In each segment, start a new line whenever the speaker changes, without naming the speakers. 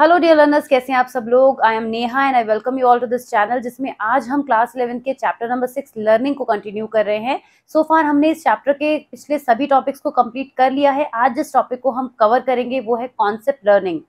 Hello dear learners कैसे हैं आप सब लोग I am Neha and I welcome you all to this channel जिसमें आज हम क्लास इलेवन के चैप्टर नंबर सिक्स लर्निंग को कंटिन्यू कर रहे हैं सो so फार हमने इस चैप्टर के पिछले सभी टॉपिक्स को कंप्लीट कर लिया है आज जिस टॉपिक को हम कवर करेंगे वो है कॉन्सेप्ट लर्निंग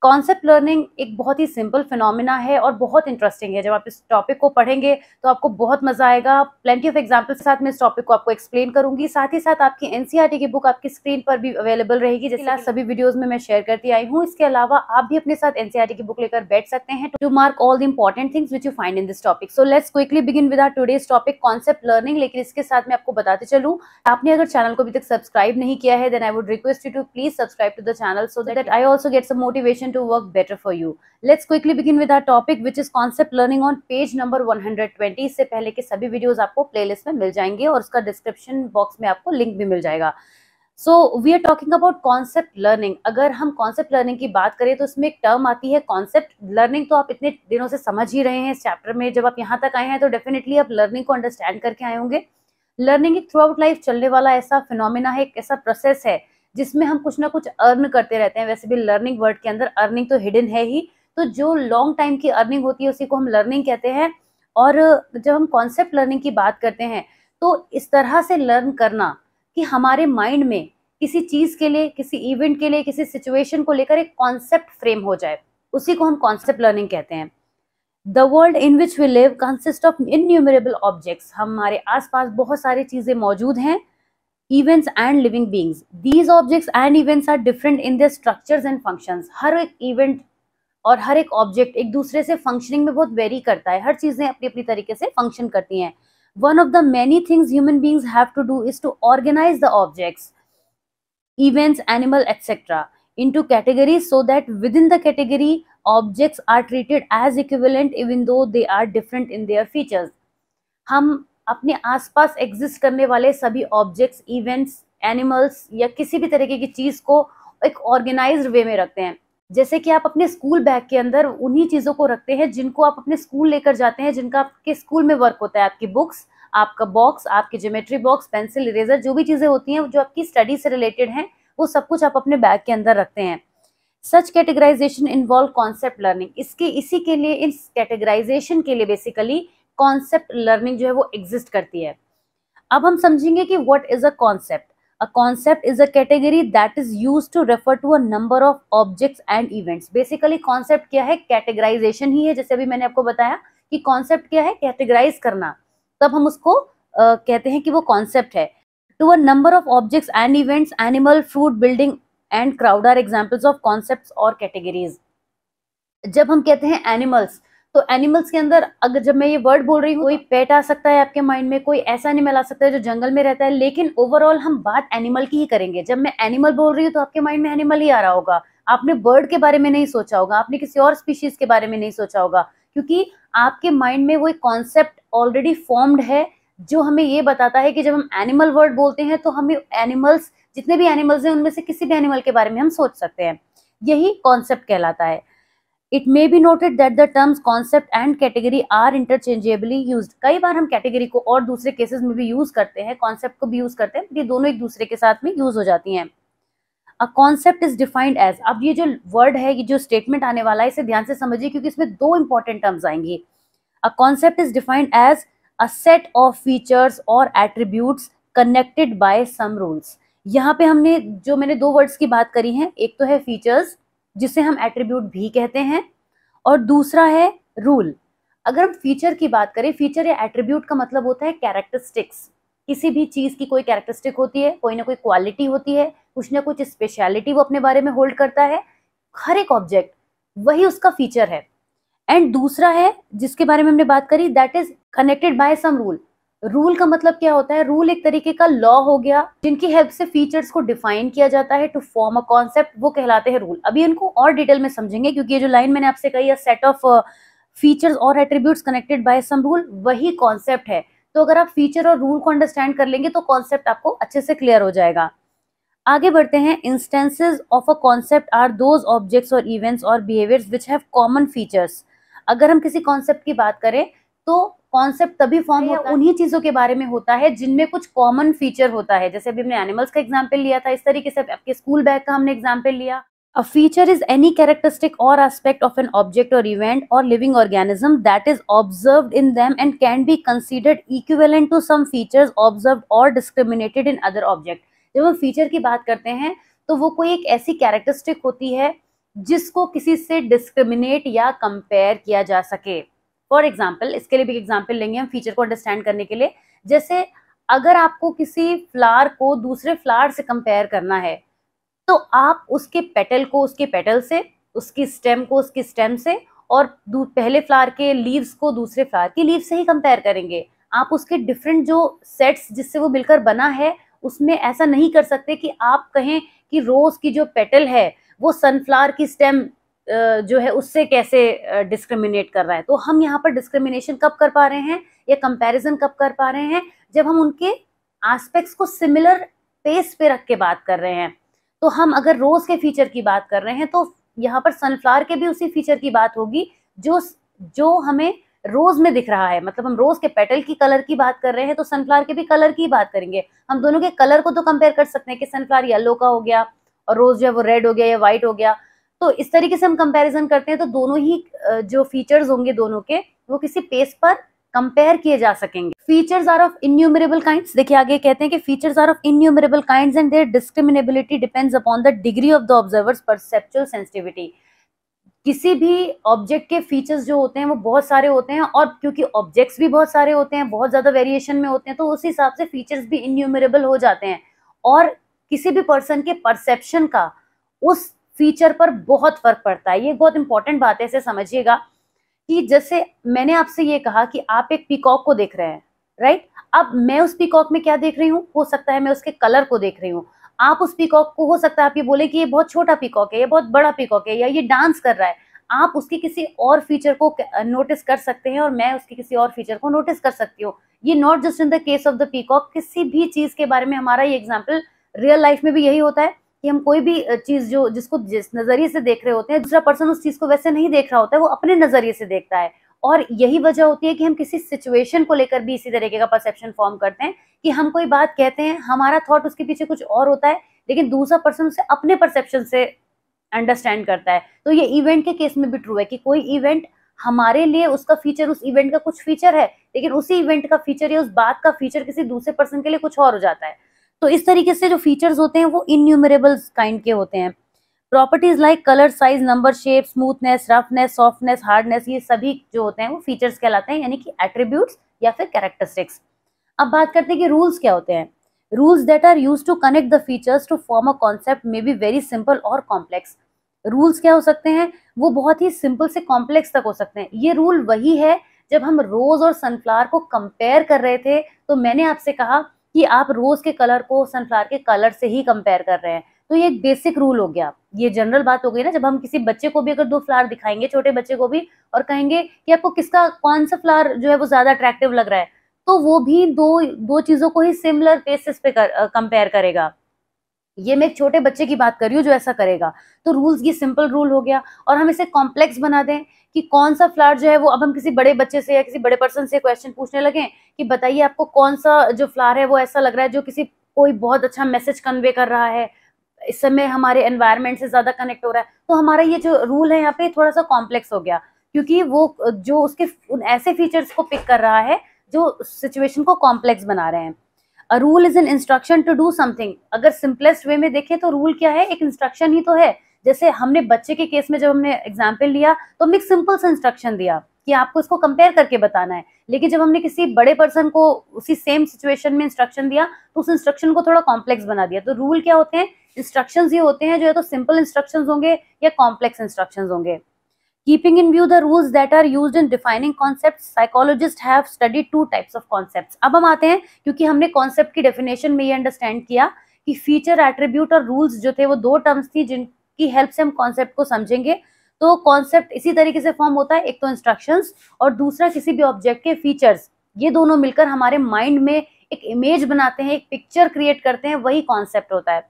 कॉन्सेप्ट लर्निंग एक बहुत ही सिंपल फिनोमिना है और बहुत इंटरेस्टिंग है जब आप इस टॉपिक को पढ़ेंगे तो आपको बहुत मजा आएगा प्लेंटी ऑफ एग्जाम्पल के साथ मैं इस टॉपिक को आपको एक्सप्लेन करूंगी साथ ही साथ आपकी एनसीआर e की बुक आपकी स्क्रीन पर भी अवेलेबल रहेगी जैसे सभी वीडियोज में मैं शेयर करती आई हूँ इसके अलावा आप भी अपने साथ एनसीआर e की बुक लेकर बैठ सकते हैं to mark all the important things which you find in this topic so let's quickly begin with our today's topic concept learning लेकिन इसके साथ मैं आपको बताते चलू आपने अगर चैनल को अभी तक सब्सक्राइब नहीं किया है then I would request you to please subscribe to the channel so that I also get motivation situation to work better for you. Let's quickly begin with our topic which is concept learning on page number 120. इससे पहले के सभी videos आपको playlist में मिल जाएंगे और उसका description box में आपको link भी मिल जाएगा so we are talking about concept learning अगर हम कॉन्सेप्ट लर्निंग की बात करें तो उसमें एक टर्म आती है कॉन्सेप्ट लर्निंग तो आप इतने दिनों से समझ ही रहे हैं इस चैप्टर में जब आप यहाँ तक आए हैं तो डेफिनेटली आप लर्निंग को अंडरस्टैंड करके आए होंगे लर्निंग एक थ्रू आउट लाइफ चलने वाला ऐसा फिनोमिना है एक ऐसा प्रोसेस है जिसमें हम कुछ ना कुछ अर्न करते रहते हैं वैसे भी लर्निंग वर्ड के अंदर अर्निंग तो हिडन है ही तो जो लॉन्ग टाइम की अर्निंग होती है उसी को हम लर्निंग कहते हैं और जब हम कॉन्सेप्ट लर्निंग की बात करते हैं तो इस तरह से लर्न करना कि हमारे माइंड में किसी चीज़ के लिए किसी इवेंट के लिए किसी सिचुएशन को लेकर एक कॉन्सेप्ट फ्रेम हो जाए उसी को हम कॉन्सेप्ट लर्निंग कहते हैं the world in which we live consist of innumerable objects हमारे आसपास बहुत सारी चीज़ें मौजूद हैं events and living beings these objects and events are different in their structures and functions हर एक event और हर एक ऑब्जेक्ट एक दूसरे से फंक्शनिंग में बहुत karta करता है हर चीजें अपनी अपनी तरीके से function करती हैं of the many things human beings have to do is to organize the objects, events animal etc into categories so that within the category objects are treated as equivalent even though they are different in their features हम अपने आसपास exist करने वाले सभी objects events animals या किसी भी तरीके की चीज़ को एक ऑर्गेनाइज वे में रखते हैं जैसे कि आप अपने स्कूल बैग के अंदर उन्हीं चीज़ों को रखते हैं जिनको आप अपने स्कूल लेकर जाते हैं जिनका आपके स्कूल में वर्क होता है आपकी बुक्स आपका बॉक्स आपकी ज्योमेट्री बॉक्स पेंसिल इरेजर जो भी चीज़ें होती हैं जो आपकी स्टडी से रिलेटेड हैं वो सब कुछ आप अपने बैग के अंदर रखते हैं such categorization involve concept learning इसके इसी के लिए इस कैटेगराइजेशन के लिए बेसिकली कॉन्सेप्ट लर्निंग जो है वो एग्जिस्ट करती है अब हम समझेंगे कि what is a concept a concept is a category that is use to refer to a number of objects and events basically concept क्या है कैटेगराइजेशन ही है जैसे अभी मैंने आपको बताया कि कॉन्सेप्ट क्या है कैटेगराइज करना तब हम उसको uh, कहते हैं कि वो कॉन्सेप्ट है to a number of objects and events animal food building and crowd are examples of concept और कैटेगरीज जब हम कहते हैं एनिमल्स तो एनिमल्स के अंदर अगर जब मैं ये वर्ड बोल रही हूँ कोई पेट आ सकता है आपके माइंड में कोई ऐसा एनिमल आ सकता है जो जंगल में रहता है लेकिन ओवरऑल हम बात एनिमल की ही करेंगे जब मैं एनिमल बोल रही हूँ तो आपके माइंड में एनिमल ही आ रहा होगा आपने बर्ड के बारे में नहीं सोचा होगा आपने किसी और स्पीशीज के बारे में नहीं सोचा होगा क्योंकि आपके माइंड में वो एक कॉन्सेप्ट ऑलरेडी फॉर्म्ड है जो हमें ये बताता है कि जब हम एनिमल वर्ड बोलते हैं तो हमें एनिमल्स जितने भी एनिमल्स हैं उनमें से किसी भी एनिमल के बारे में हम सोच सकते हैं यही कॉन्सेप्ट कहलाता है it may be noted that the terms concept and category are interchangeably use कई बार हम कैटेगरी को और दूसरे केसेस में भी यूज करते हैं कॉन्सेप्ट को भी यूज करते हैं ये दोनों एक दूसरे के साथ में यूज हो जाती हैं a concept is defined as अब ये जो वर्ड है ये जो स्टेटमेंट आने वाला है इसे ध्यान से समझिए क्योंकि इसमें दो इंपॉर्टेंट टर्म्स आएंगी a concept is defined as a set of features और attributes connected by some rules यहाँ पे हमने जो मैंने दो वर्ड्स की बात करी है एक तो है फीचर्स जिसे हम एट्रीब्यूट भी कहते हैं और दूसरा है रूल अगर हम फीचर की बात करें फीचर या एट्रीब्यूट का मतलब होता है कैरेक्टरिस्टिक्स किसी भी चीज़ की कोई कैरेक्टरिस्टिक होती है कोई ना कोई क्वालिटी होती है कुछ ना कुछ स्पेशलिटी वो अपने बारे में होल्ड करता है हर एक ऑब्जेक्ट वही उसका फीचर है एंड दूसरा है जिसके बारे में हमने बात करी that is connected by some rule rule का मतलब क्या होता है रूल एक तरीके का लॉ हो गया जिनकी हेल्प से फीचर्स को डिफाइन किया जाता है टू फॉर्म अ कॉन्सेप्ट वो कहलाते हैं रूल अभी इनको और डिटेल में समझेंगे क्योंकि ये जो लाइन मैंने आपसे कही है सेट ऑफ फीचर्स और attribute connected by some rule वही कॉन्सेप्ट है तो अगर आप फीचर और रूल को अंडरस्टैंड कर लेंगे तो कॉन्सेप्ट आपको अच्छे से क्लियर हो जाएगा आगे बढ़ते हैं instances of a concept are those objects और इवेंट्स और behaviours which have common features अगर हम किसी कॉन्सेप्ट की बात करें तो कॉन्सेप्ट तभी फॉर्म होता है उन्हीं चीजों के बारे में होता है जिनमें कुछ कॉमन फीचर होता है जैसे अभी हमने एनिमल्स का एग्जाम्पल लिया था इस तरीके से आपके स्कूल बैग का हमने एग्जाम्पल लिया a feature is any characteristic or aspect of an object or event or living organism that is observe in them and can be considered equivalent to some features observe or discriminated in other object जब हम feature की बात करते हैं तो वो कोई एक ऐसी कैरेक्टरिस्टिक होती है जिसको किसी से डिस्क्रिमिनेट या कंपेयर किया जा सके फॉर एग्जाम्पल इसके लिए भी एग्जाम्पल लेंगे हम फीचर को अंडरस्टैंड करने के लिए जैसे अगर आपको किसी फ्लावर को दूसरे फ्लावर से कंपेयर करना है तो आप उसके पेटल को उसके पेटल से उसकी स्टेम को उसकी स्टेम से और पहले फ्लावर के लीव्स को दूसरे फ्लावर की लीव से ही कंपेयर करेंगे आप उसके डिफरेंट जो सेट्स जिससे वो मिलकर बना है उसमें ऐसा नहीं कर सकते कि आप कहें कि रोज की जो पेटल है वो सनफ्लावर की स्टेम जो है उससे कैसे डिस्क्रिमिनेट कर रहा है तो हम यहाँ पर डिस्क्रिमिनेशन कब कर पा रहे हैं या कंपैरिजन कब कर पा रहे हैं जब हम उनके आस्पेक्ट्स को सिमिलर पेस पे रख के बात कर रहे हैं तो हम अगर रोज़ के फीचर की बात कर रहे हैं तो यहाँ पर सनफ्लावर के भी उसी फीचर की बात होगी जो जो हमें रोज़ में दिख रहा है मतलब हम रोज़ के पेटल की कलर की बात कर रहे हैं तो सनफ्लावर के भी कलर की बात करेंगे हम दोनों के कलर को तो कंपेयर कर सकते हैं कि सनफ्लावर येलो का हो गया और रोज़ जो है वो रेड हो गया या व्हाइट हो गया तो इस तरीके से हम कंपैरिजन करते हैं तो दोनों ही जो फीचर्स होंगे दोनों के वो किसी पेस पर कंपेयर किए जा सकेंगे features are of innumerable kinds देखिए आगे कहते हैं कि features are of innumerable kinds and their discriminability depends upon the degree of the observer's perceptual sensitivity किसी भी ऑब्जेक्ट के फीचर्स जो होते हैं वो बहुत सारे होते हैं और क्योंकि ऑब्जेक्ट्स भी बहुत सारे होते हैं बहुत ज़्यादा वेरिएशन में होते हैं तो उस हिसाब से फीचर्स भी इन्यूमरेबल हो जाते हैं और किसी भी पर्सन के परसेप्शन का उस फीचर पर बहुत फर्क पड़ता है ये बहुत इंपॉर्टेंट बात है इसे समझिएगा कि जैसे मैंने आपसे ये कहा कि आप एक पीकॉक को देख रहे हैं राइट अब मैं उस पीकॉक में क्या देख रही हूँ हो सकता है मैं उसके कलर को देख रही हूँ आप उस पीकॉक को हो सकता है आप ये बोले कि ये बहुत छोटा पीकॉक है ये बहुत बड़ा पीकॉक है या ये डांस कर रहा है आप उसके किसी और फीचर को नोटिस कर सकते हैं और मैं उसके किसी और फीचर को नोटिस कर सकती हूँ ये not just in the case of the peacock किसी भी चीज के बारे में हमारा ये एग्जाम्पल रियल लाइफ में भी यही होता है कि हम कोई भी चीज जो जिसको जिस नजरिए से देख रहे होते हैं दूसरा पर्सन उस चीज को वैसे नहीं देख रहा होता है वो अपने नजरिए से देखता है और यही वजह होती है कि हम किसी सिचुएशन को लेकर भी इसी तरीके का परसेप्शन फॉर्म करते हैं कि हम कोई बात कहते हैं हमारा थॉट उसके पीछे कुछ और होता है लेकिन दूसरा पर्सन उसे अपने परसेप्शन से अंडरस्टैंड करता है तो ये इवेंट के केस में भी ट्रू है कि कोई इवेंट हमारे लिए उसका फीचर उस इवेंट का कुछ फीचर है लेकिन उसी इवेंट का फीचर या उस बात का फीचर किसी दूसरे पर्सन के लिए कुछ और हो जाता है तो इस तरीके से जो फीचर्स होते हैं वो इन्यूमरेबल काइंड के होते हैं properties like colour size number shape smoothness roughness softness hardness ये सभी जो होते हैं वो फीचर्स कहलाते हैं यानी कि एट्रीब्यूट या फिर कैरेक्टरिस्टिक्स अब बात करते हैं कि रूल्स क्या होते हैं rules that are use to connect the features to form a concept may be very simple or complex rules क्या हो सकते हैं वो बहुत ही सिंपल से कॉम्प्लेक्स तक हो सकते हैं ये रूल वही है जब हम रोज और सनफ्लावर को कंपेयर कर रहे थे तो मैंने आपसे कहा कि आप रोज के कलर को सनफ्लावर के कलर से ही कंपेयर कर रहे हैं तो ये एक बेसिक रूल हो गया ये जनरल बात हो गई ना जब हम किसी बच्चे को भी अगर दो फ्लावर दिखाएंगे छोटे बच्चे को भी और कहेंगे कि आपको किसका कौन सा फ्लावर जो है वो ज्यादा अट्रैक्टिव लग रहा है तो वो भी दो दो चीजों को ही सिमिलर बेसिस पे कर, कंपेयर करेगा ये मैं एक छोटे बच्चे की बात कर रही हूँ जो ऐसा करेगा तो रूल्स ये सिंपल रूल हो गया और हम इसे कॉम्प्लेक्स बना दें कि कौन सा फ्लावर जो है वो अब हम किसी बड़े बच्चे से या किसी बड़े पर्सन से क्वेश्चन पूछने लगे कि बताइए आपको कौन सा जो फ्लावर है वो ऐसा लग रहा है जो किसी कोई बहुत अच्छा मैसेज कन्वे कर रहा है इस समय हमारे एनवायरमेंट से ज्यादा कनेक्ट हो रहा है तो हमारा ये जो रूल है यहाँ पे थोड़ा सा कॉम्प्लेक्स हो गया क्योंकि वो जो उसके ऐसे फीचर्स को पिक कर रहा है जो सिचुएशन को कॉम्प्लेक्स बना रहे हैं a rule is an instruction to do something अगर सिंपलेस्ट वे में देखें तो रूल क्या है एक इंस्ट्रक्शन ही तो है जैसे हमने बच्चे के केस में जब हमने एग्जाम्पल लिया तो हमने एक सिंपल सा इंस्ट्रक्शन दिया कि आपको इसको कंपेयर करके बताना है लेकिन जब हमने किसी बड़े पर्सन को उसी सेम सिचुएशन में इंस्ट्रक्शन दिया तो उस इंस्ट्रक्शन को थोड़ा कॉम्प्लेक्स बना दिया तो रूल क्या होते हैं इंस्ट्रक्शंस ही होते हैं जो है तो सिंपल इंस्ट्रक्शंस होंगे या कॉम्प्लेक्स इंस्ट्रक्शंस होंगे Keeping in view the rules that are used in defining concepts, psychologists have studied two types of concepts. अब हम आते हैं क्योंकि हमने कॉन्सेप्ट की डेफिनेशन में ये अंडरस्टैंड किया कि फीचर एट्रीब्यूट और रूल्स जो थे वो दो टर्म्स थी जिनकी हेल्प से हम कॉन्सेप्ट को समझेंगे तो कॉन्सेप्ट इसी तरीके से फॉर्म होता है एक तो इंस्ट्रक्शंस और दूसरा किसी भी ऑब्जेक्ट के फीचर्स ये दोनों मिलकर हमारे माइंड में एक इमेज बनाते हैं एक पिक्चर क्रिएट करते हैं वही कॉन्सेप्ट होता है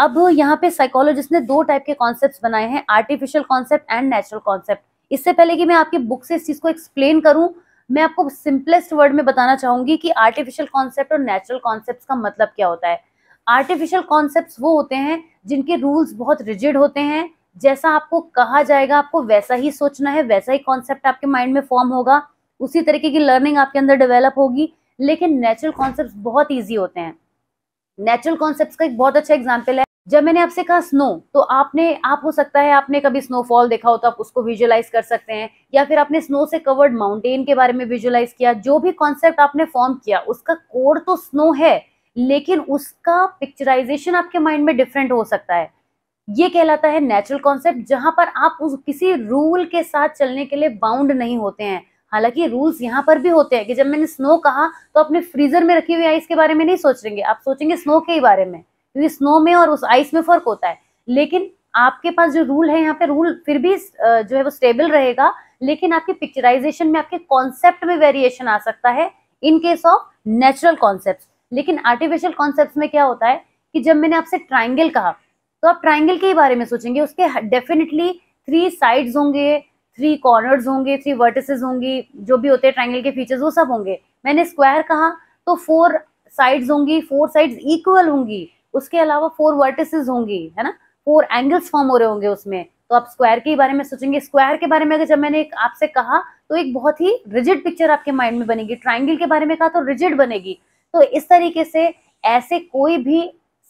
अब यहाँ पे साइकोलॉजिस्ट ने दो टाइप के कॉन्सेप्ट बनाए हैं artificial concept and natural concept इससे पहले कि मैं आपकी बुक से इस चीज को एक्सप्लेन करूं मैं आपको सिंपलेस्ट वर्ड में बताना चाहूंगी कि आर्टिफिशियल कॉन्सेप्ट और नेचुरल कॉन्सेप्ट का मतलब क्या होता है आर्टिफिशियल कॉन्सेप्ट वो होते हैं जिनके रूल्स बहुत रिजिड होते हैं जैसा आपको कहा जाएगा आपको वैसा ही सोचना है वैसा ही कॉन्सेप्ट आपके माइंड में फॉर्म होगा उसी तरीके की लर्निंग आपके अंदर डेवलप होगी लेकिन नेचुरल कॉन्सेप्ट बहुत ईजी होते हैं नेचुरल कॉन्सेप्ट का एक बहुत अच्छा एग्जाम्पल है जब मैंने आपसे कहा स्नो तो आपने आप हो सकता है आपने कभी स्नोफॉल देखा हो तो आप उसको विजुअलाइज कर सकते हैं या फिर आपने स्नो से कवर्ड माउंटेन के बारे में विजुअलाइज किया जो भी कॉन्सेप्ट आपने फॉर्म किया उसका कोर तो स्नो है लेकिन उसका पिक्चराइजेशन आपके माइंड में डिफरेंट हो सकता है ये कहलाता है नेचुरल कॉन्सेप्ट जहां पर आप उस किसी रूल के साथ चलने के लिए बाउंड नहीं होते हैं हालांकि रूल्स यहाँ पर भी होते हैं कि जब मैंने स्नो कहा तो अपने फ्रीजर में रखी हुई आइस के बारे में नहीं सोच रहे आप सोचेंगे स्नो के ही बारे में क्योंकि स्नो में और उस आइस में फर्क होता है लेकिन आपके पास जो रूल है यहाँ पे रूल फिर भी जो है वो स्टेबल रहेगा लेकिन आपके पिक्चराइजेशन में आपके कॉन्सेप्ट में वेरिएशन आ सकता है in case of natural concept लेकिन आर्टिफिशियल कॉन्सेप्ट में क्या होता है कि जब मैंने आपसे ट्राइंगल कहा तो आप ट्राइंगल के ही बारे में सोचेंगे उसके डेफिनेटली थ्री साइड्स होंगे थ्री कॉर्नर्स होंगे थ्री वर्टिसेस होंगी जो भी होते हैं ट्राइंगल के फीचर्स वो सब होंगे मैंने स्क्वायर कहा तो फोर साइड्स होंगी फोर साइड्स इक्वल होंगी उसके अलावा फोर वर्टिसेस होंगी है ना फोर एंगल्स फॉर्म हो रहे होंगे उसमें तो आप स्क्वायर के बारे में सोचेंगे स्क्वायर के बारे में अगर जब मैंने आपसे कहा तो एक बहुत ही रिजिड पिक्चर आपके माइंड में बनेगी ट्राइंगल के बारे में कहा तो रिजिड बनेगी तो इस तरीके से ऐसे कोई भी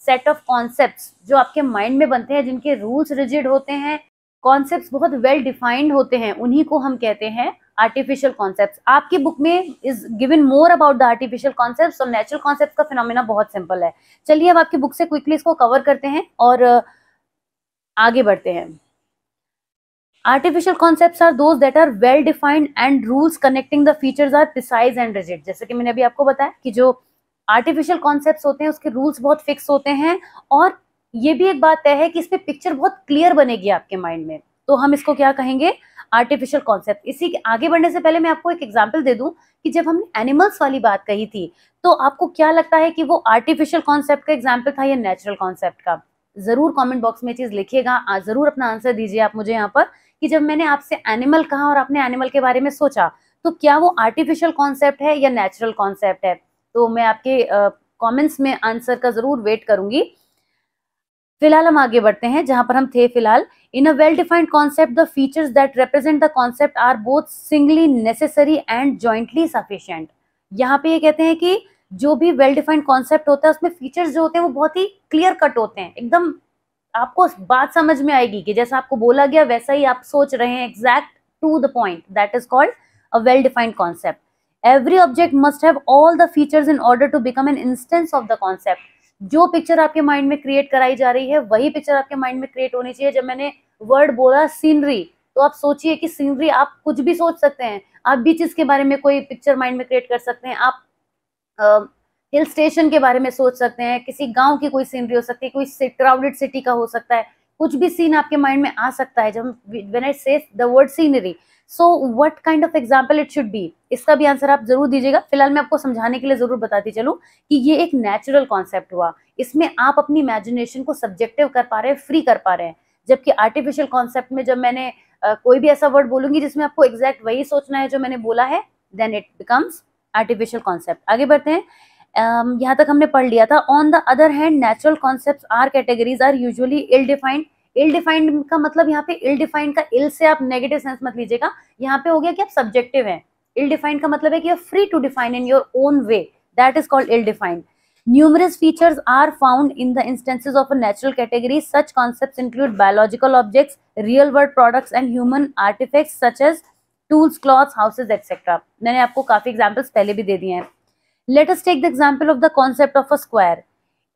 सेट ऑफ कॉन्सेप्ट जो आपके माइंड में बनते हैं जिनके रूल्स रिजिड होते हैं कॉन्सेप्ट बहुत वेल well डिफाइंड होते हैं उन्हीं को हम कहते हैं आर्टिफिशियल कॉन्सेप्ट आपकी बुक में is given more about the artificial concept और नेचुरल कॉन्सेप्ट का फिनोमिना बहुत सिंपल है चलिए अब आपकी बुक से क्विकली इसको कवर करते हैं और आगे बढ़ते हैं artificial concept are those that are well defined and rules connecting the features are precise and rigid जैसे कि मैंने अभी आपको बताया कि जो आर्टिफिशियल कॉन्सेप्ट होते हैं उसके रूल्स बहुत फिक्स होते हैं और ये भी एक बात तय है कि इसमें पिक्चर बहुत क्लियर बनेगी आपके माइंड में तो हम इसको क्या कहेंगे आर्टिफिशियल कॉन्सेप्ट इसी के आगे बढ़ने से पहले मैं आपको एक एग्जाम्पल दे दूं कि जब हमने एनिमल्स वाली बात कही थी तो आपको क्या लगता है कि वो आर्टिफिशियल कॉन्सेप्ट का एग्जाम्पल था या नेचुरल कॉन्सेप्ट का जरूर कमेंट बॉक्स में चीज लिखिएगा जरूर अपना आंसर दीजिए आप मुझे यहाँ पर कि जब मैंने आपसे एनिमल कहा और आपने एनिमल के बारे में सोचा तो क्या वो आर्टिफिशियल कॉन्सेप्ट है या नेचुरल कॉन्सेप्ट है तो मैं आपके कमेंट्स में आंसर का जरूर वेट करूंगी फिलहाल हम आगे बढ़ते हैं जहां पर हम थे फिलहाल in a well defined concept the features that represent the concept are both singly necessary and jointly sufficient यहाँ पे ये कहते हैं कि जो भी वेल डिफाइंड कॉन्सेप्ट होता है उसमें फीचर्स जो होते हैं वो बहुत ही क्लियर कट होते हैं एकदम आपको बात समझ में आएगी कि जैसा आपको बोला गया वैसा ही आप सोच रहे हैं exact to the point that is called a well defined concept every object must have all the features in order to become an instance of the concept जो पिक्चर आपके माइंड में क्रिएट कराई जा रही है वही पिक्चर आपके mind में क्रिएट होनी चाहिए जब मैंने वर्ड बोला सीनरी तो आप सोचिए कि सीनरी आप कुछ भी सोच सकते हैं आप बीचेस के बारे में कोई पिक्चर माइंड में क्रिएट कर सकते हैं आप हिल स्टेशन के बारे में सोच सकते हैं किसी गांव की कोई सीनरी हो सकती है कोई क्राउडेड सिटी का हो सकता है कुछ भी सीन आपके माइंड में आ सकता है जब when I say the word scenery so what kind of example it should be इसका भी आंसर आप जरूर दीजिएगा फिलहाल मैं आपको समझाने के लिए जरूर बताती चलूँ कि ये एक नेचुरल कॉन्सेप्ट हुआ इसमें आप अपनी इमेजिनेशन को सब्जेक्टिव कर पा रहे हैं फ्री कर पा रहे हैं जबकि आर्टिफिशियल कॉन्सेप्ट में जब मैंने आ, कोई भी ऐसा वर्ड बोलूंगी जिसमें आपको एग्जैक्ट वही सोचना है जो मैंने बोला है then it becomes artificial concept आगे बढ़ते हैं यहाँ तक हमने पढ़ लिया था on the other hand natural concept are categories are usually ill defined ill defined का मतलब यहाँ पे इल डिफाइंड का इल से आप नेगेटिव सेंस मत लीजिएगा यहाँ पे हो गया कि आप सब्जेक्टिव हैं इल डिफाइंड का मतलब है कि free to define in your own way that is called ill defined numerous features are found in the instances of a natural category such concept include biological objects real world products and human artifact such as tools cloth houses etcetera मैंने आपको काफी examples पहले भी दे दिए हैं let's take the example of the concept of a square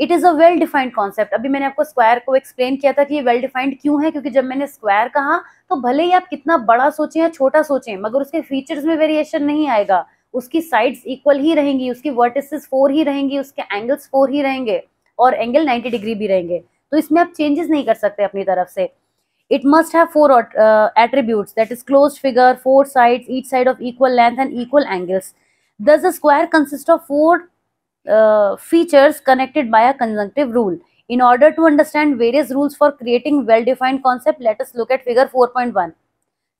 it is a well defined concept अभी मैंने आपको स्क्वायर को एक्सप्लेन किया था कि ये वेल डिफाइंड क्यों है क्योंकि जब मैंने स्क्वायर कहा तो भले ही आप कितना बड़ा सोचें या छोटा सोचें मगर उसके फीचर्स में वेरिएशन नहीं आएगा उसकी साइड्स इक्वल ही रहेंगी उसकी वर्टिसेस फोर ही रहेंगी उसके एंगल्स फोर ही रहेंगे और एंगल 90 डिग्री भी रहेंगे तो इसमें आप चेंजेस नहीं कर सकते अपनी तरफ से it must have four uh, that is close figure four four each side of equal length and equal angles thus the square consist of four uh, features connected by a conjunctive rule. In order to understand various rules for creating well-defined concept, let us look at figure 4.1.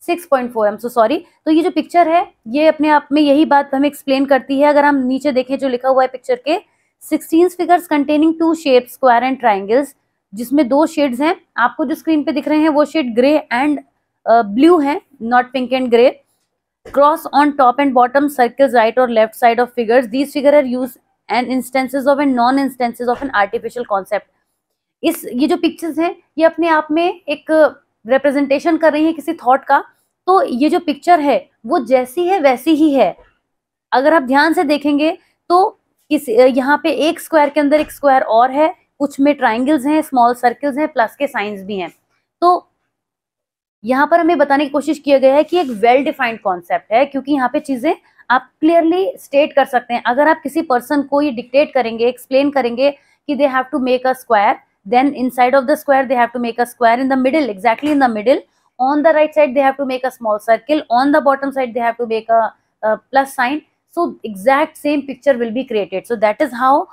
6.4 I am so sorry तो ये जो picture है ये अपने आप में यही बात हमें एक्सप्लेन करती है अगर हम नीचे देखें जो लिखा हुआ है पिक्चर के 16 figures containing two shape square and triangles जिसमें दो शेड्स हैं आपको जो स्क्रीन पे दिख रहे हैं वो शेड ग्रे एंड ब्लू है not pink and grey cross on top and bottom circles right और left side of figures these figure are use and instances of an non instances of an artificial concept इस ये जो pictures हैं ये अपने आप में एक रिप्रेजेंटेशन कर रही है किसी थॉट का तो ये जो पिक्चर है वो जैसी है वैसी ही है अगर आप ध्यान से देखेंगे तो किस यहाँ पे एक स्क्वायर के अंदर एक स्क्वायर और है कुछ में ट्राइंगल्स हैं स्मॉल सर्कल्स हैं प्लस के साइंस भी हैं तो यहाँ पर हमें बताने की कोशिश किया गया है कि एक वेल डिफाइंड कॉन्सेप्ट है क्योंकि यहाँ पे चीजें आप क्लियरली स्टेट कर सकते हैं अगर आप किसी पर्सन को ये डिक्टेट करेंगे एक्सप्लेन करेंगे कि they have to make a square then inside of the square they have to make a square in the middle exactly in the middle on the right side they have to make a small circle on the bottom side they have to make a plus sign so exact same picture will be created so that is how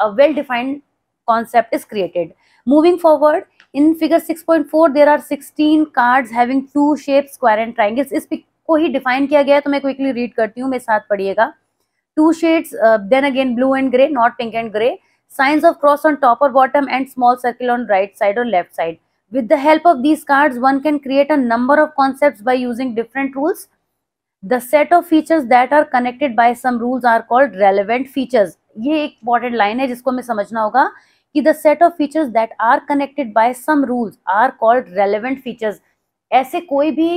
a well defined concept is created moving forward in figure 6.4 there are 16 cards having two shape square and triangles इस picture को ही define किया गया है तो मैं quickly read करती हूँ मेरे साथ पढ़िएगा two shades then again blue and grey not pink and grey signs of cross on top और bottom and small circle on right side और left side with the help of these card one can create a number of concept by using different rules the set of features that are connected by some rules are called relevant features ये एक important line है जिसको हमें समझना होगा कि the set of features that are connected by some rules are called relevant features ऐसे कोई भी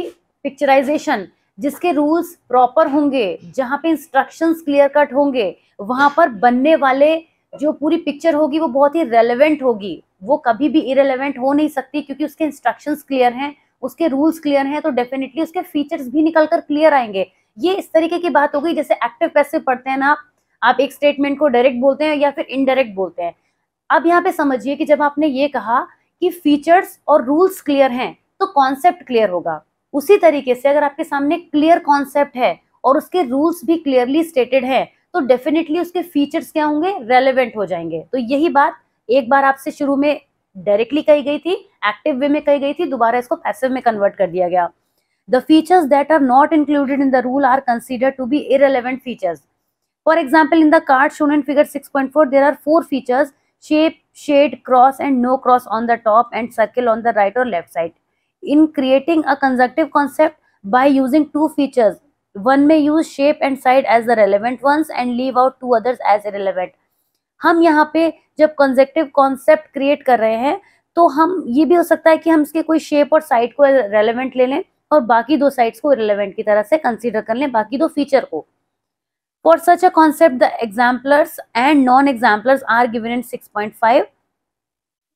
पिक्चराइजेशन जिसके रूल्स प्रॉपर होंगे जहां पे इंस्ट्रक्शंस क्लियर कट होंगे वहां पर बनने वाले जो पूरी पिक्चर होगी वो बहुत ही रेलेवेंट होगी वो कभी भी इरेलीवेंट हो नहीं सकती क्योंकि उसके इंस्ट्रक्शंस क्लियर हैं उसके रूल्स क्लियर हैं तो डेफिनेटली उसके फीचर्स भी निकल कर क्लियर आएंगे ये इस तरीके की बात हो गई जैसे एक्टिव पैसिव पढ़ते हैं ना आप एक स्टेटमेंट को डायरेक्ट बोलते हैं या फिर इनडायरेक्ट बोलते हैं अब यहाँ पे समझिए कि जब आपने ये कहा कि फीचर्स और रूल्स क्लियर हैं तो कॉन्सेप्ट क्लियर होगा उसी तरीके से अगर आपके सामने क्लियर कॉन्सेप्ट है और उसके रूल्स भी क्लियरली स्टेटेड है तो डेफिनेटली उसके फीचर्स क्या होंगे रेलिवेंट हो जाएंगे तो यही बात एक बार आपसे शुरू में डायरेक्टली कही गई थी एक्टिव वे में कही गई थी दोबारा इसको पैसिव में कन्वर्ट कर दिया गया the features that are not included in the rule are consider to be irrelevant features for example in the card shown and figure 6.4 there are four features shape shade cross and no cross on the top and circle on the right और left side in creating a conjunctive concept by using two features one may use shape and side as the relevant relevant and leave out two others as a relevant हम यहाँ पे जब conjunctive concept create कर रहे हैं तो हम ये भी हो सकता है कि हम इसके कोई शेप और साइड को रेलिवेंट ले लें और बाकी दो साइड्स को रेलिवेंट की तरह से कंसीडर कर लें बाकी दो फीचर को for such a concept the exemplars and non exemplars are given in six point five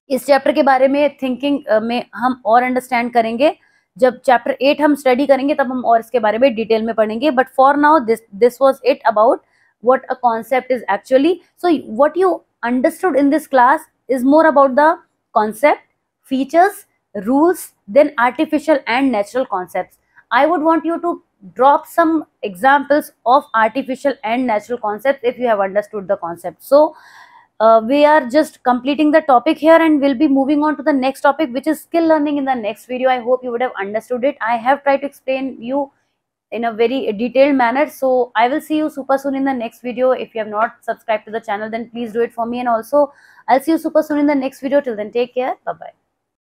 इस चैप्टर के बारे में थिंकिंग में हम और अंडरस्टैंड करेंगे जब चैप्टर एट हम स्टडी करेंगे तब हम और इसके बारे में डिटेल में पढ़ेंगे but for now this this was it about what a concept is actually so what you understood in this class is more about the concept features rules then artificial and natural concept I would want you to drop some examples of artificial and natural concept if you have understood the concept so uh, we are just completing the topic here and we'll be moving on to the next topic which is skill learning in the next video i hope you would have understood it i have tried to explain you in a very detailed manner so i will see you super soon in the next video if you have not subscribed to the channel then please do it for me and also i'll see you super soon in the next video till then take care bye bye